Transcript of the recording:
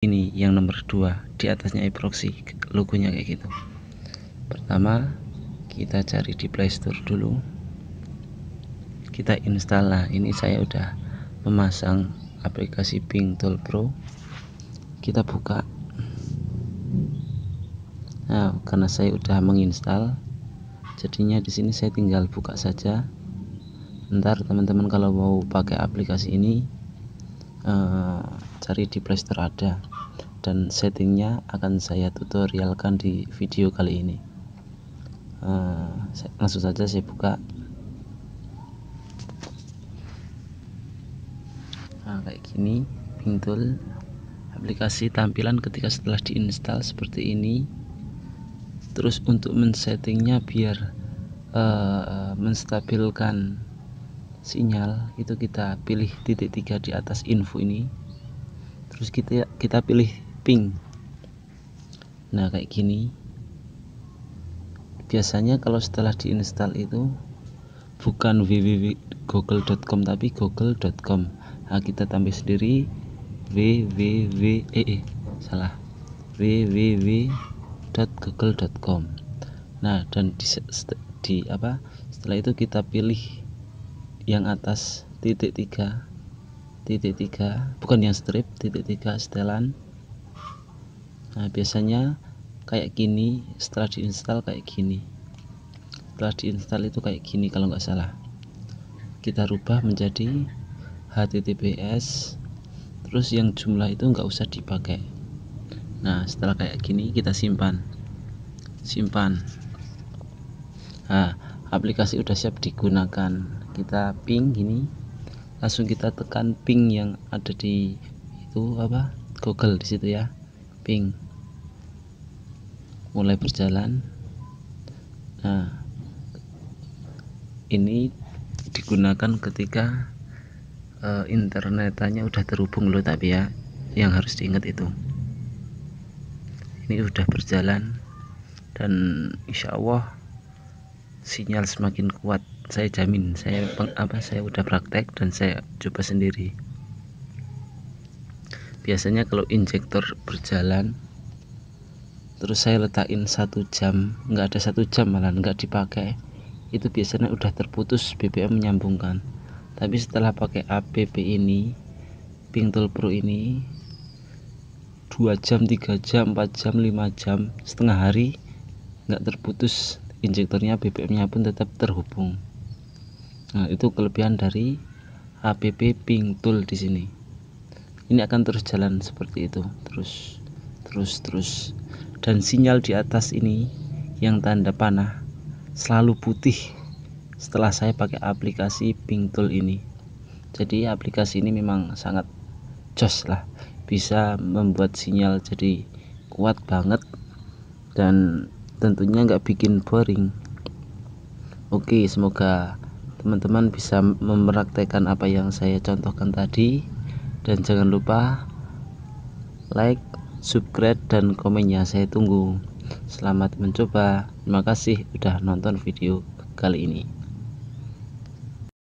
ini yang nomor 2 di atasnya iproxy logonya kayak gitu pertama kita cari di playstore dulu kita install lah ini saya udah memasang aplikasi Ping Tool Pro kita buka nah karena saya udah menginstal jadinya di sini saya tinggal buka saja ntar teman-teman kalau mau pakai aplikasi ini eh, cari di playstore ada dan settingnya akan saya tutorialkan di video kali ini uh, saya, langsung saja saya buka nah kayak gini pintul aplikasi tampilan ketika setelah diinstal seperti ini terus untuk men-settingnya biar uh, menstabilkan sinyal itu kita pilih titik tiga di atas info ini terus kita kita pilih pink nah kayak gini biasanya kalau setelah diinstal itu bukan www.google.com tapi google.com nah, kita tambah sendiri www eh, eh salah www.google.com nah dan di, di apa setelah itu kita pilih yang atas titik tiga titik tiga bukan yang strip titik tiga setelan nah biasanya kayak gini setelah diinstal kayak gini setelah diinstal itu kayak gini kalau nggak salah kita rubah menjadi https terus yang jumlah itu nggak usah dipakai nah setelah kayak gini kita simpan simpan nah aplikasi udah siap digunakan kita ping gini langsung kita tekan ping yang ada di itu apa Google di situ ya pink mulai berjalan nah ini digunakan ketika uh, eh, internetannya udah terhubung loh tapi ya yang harus diingat itu ini udah berjalan dan insya Allah sinyal semakin kuat saya jamin saya apa saya udah praktek dan saya coba sendiri biasanya kalau injektor berjalan terus saya letakin satu jam nggak ada satu jam malah nggak dipakai itu biasanya udah terputus BBM menyambungkan tapi setelah pakai APP ini Pingtul Pro ini dua jam tiga jam empat jam lima jam setengah hari nggak terputus injektornya BBM nya pun tetap terhubung nah itu kelebihan dari APP Pingtul di sini ini akan terus jalan seperti itu terus terus terus dan sinyal di atas ini yang tanda panah selalu putih setelah saya pakai aplikasi Tool ini jadi aplikasi ini memang sangat jos lah bisa membuat sinyal jadi kuat banget dan tentunya nggak bikin boring oke semoga teman-teman bisa mempraktekkan apa yang saya contohkan tadi dan jangan lupa like subscribe dan komennya saya tunggu selamat mencoba terima kasih sudah nonton video kali ini